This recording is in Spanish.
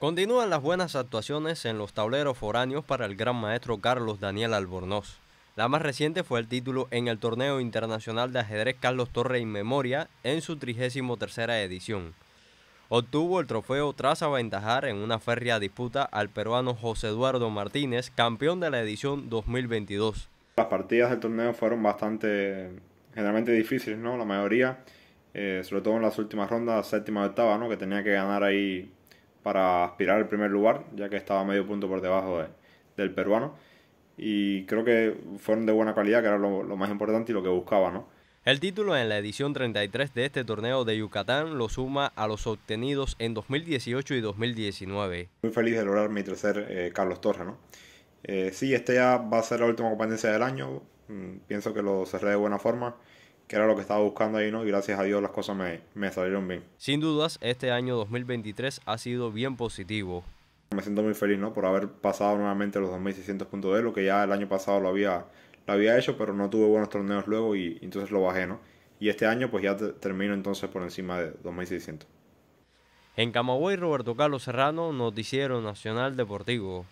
Continúan las buenas actuaciones en los tableros foráneos para el gran maestro Carlos Daniel Albornoz. La más reciente fue el título en el Torneo Internacional de Ajedrez Carlos Torre y Memoria en su 33 edición. Obtuvo el trofeo tras aventajar en una férrea disputa al peruano José Eduardo Martínez, campeón de la edición 2022. Las partidas del torneo fueron bastante, generalmente difíciles, ¿no? La mayoría, eh, sobre todo en las últimas rondas, séptima o octava, ¿no? Que tenía que ganar ahí para aspirar al primer lugar, ya que estaba medio punto por debajo del peruano. Y creo que fueron de buena calidad, que era lo, más importante y lo que buscaba, ¿no? El título en la edición 33 de este torneo de Yucatán lo suma a los obtenidos en 2018 y 2019. Muy feliz de lograr mi tercer eh, Carlos Torres, ¿no? Eh, sí, este ya va a ser la última competencia del año. Mm, pienso que lo cerré de buena forma que era lo que estaba buscando ahí, ¿no? Y gracias a Dios las cosas me, me salieron bien. Sin dudas, este año 2023 ha sido bien positivo. Me siento muy feliz, ¿no? Por haber pasado nuevamente los 2600 puntos de lo que ya el año pasado lo había, lo había hecho, pero no tuve buenos torneos luego y, entonces lo bajé, ¿no? Y este año pues ya termino entonces por encima de 2600. En Camagüey, Roberto Carlos Serrano, Noticiero Nacional Deportivo.